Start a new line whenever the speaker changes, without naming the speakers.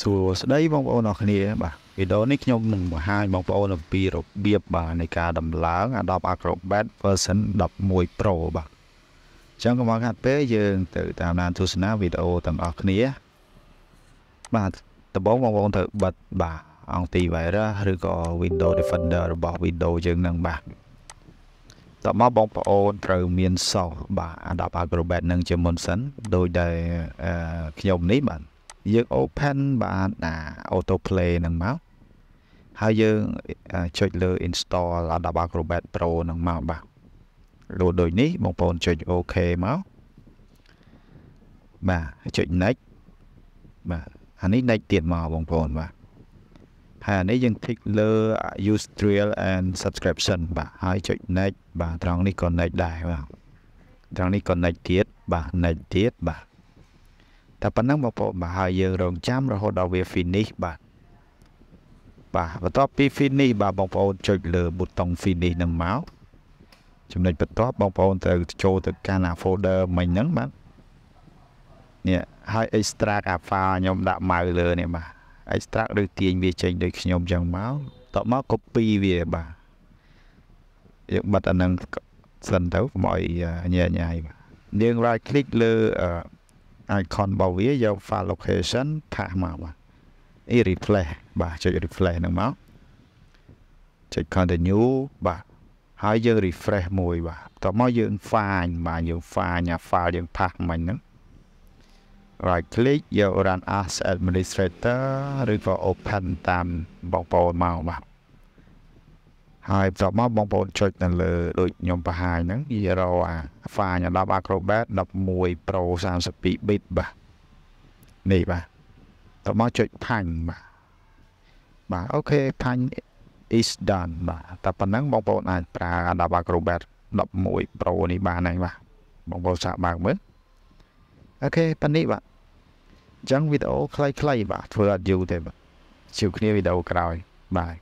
សួស្តីបងប្អូនអរគ្នាបាទវីដេអូនេះខ្ញុំនឹងបង្ហាញបងប្អូនអំពីរបៀបបាទនៃការដំឡើង Adobe Acrobat version 11 Pro បាទអញ្ចឹងកុំខាត់ពេលយើងទៅ តាមដានទស្សនាវីដេអូទាំងអស់គ្នា បាទដំបូងបងប្អូនត្រូវបិទបាទ antivirus ឬក៏ Windows Defender របស់ Windows យើងនឹងបាទតមកបងប្អូនត្រូវមានសោះបាទ Adobe Acrobat នឹងជាមុនសិនដោយដែលខ្ញុំនេះបាទយើង open បានអា auto play ហ្នឹងមកហើយយើងចុចលើ install Adobe Acrobat Pro ហ្នឹងមកបាទលូដូចនេះបងប្អូនចុច OK មកបាទចុច next បាទអានេះ next ទៀតមកបងប្អូនបាទហើយអានេះយើង click លើ use trial and subscription បាទហើយចុច next បាទត្រង់នេះក៏ next ដែរបាទត្រង់នេះក៏ next ទៀតបាទ next ទៀតបាទតែប៉ុណ្ណឹងបងប្អូនបាទហើយយើងរងចាំរហូតដល់វា finish បាទបាទបន្ទាប់ពី finish បាទបងប្អូនចុចលើប៊ូតុង finish នឹងមកចំណុចបន្ទាប់បងប្អូនត្រូវចូលទៅកាន់អា folder មិញហ្នឹងបាទនេះហើយ extract អា file ខ្ញុំដាក់ម៉ៅលើនេះបាទ extract ឬទាញវាចេញដូចខ្ញុំចឹងមកតបមក copy វាបាទយើងបិទអានឹងសិនទៅកុំឲ្យញ៉ាញ៉ៃបាទយើង right click លើ icon របស់វាយក file location ថាសមកបាទ i refresh បាទចុច refresh ហ្នឹងមកចុច continue បាទហើយយើង refresh មួយបាទបន្ទាប់មកយើង find បាទយើង find អា file យើងផាសមិញហ្នឹង right click យក run as administrator ឬក៏ open តាមបងប្អូនមកបាទហើយបន្ទាប់មកបងប្អូនចុចនៅលើដូចខ្ញុំបង្ហាញហ្នឹងវារអា Fine 10 Acrobat 11 Pro 32 bit បាទនេះបាទតោះមកចុចផាញ់បាទបាទអូខេផាញ់ is done បាទតែប៉ុណ្ណឹងបងប្អូនអាចប្រើ Adobe Acrobat 11 Pro នេះបានហើយបាទបងប្អូនសាកបើកមើលអូខេប៉ានេះបាទអញ្ចឹងវីដេអូខ្លីៗបាទធ្វើអត់យូរទេបាទជួបគ្នាវីដេអូក្រោយបាទ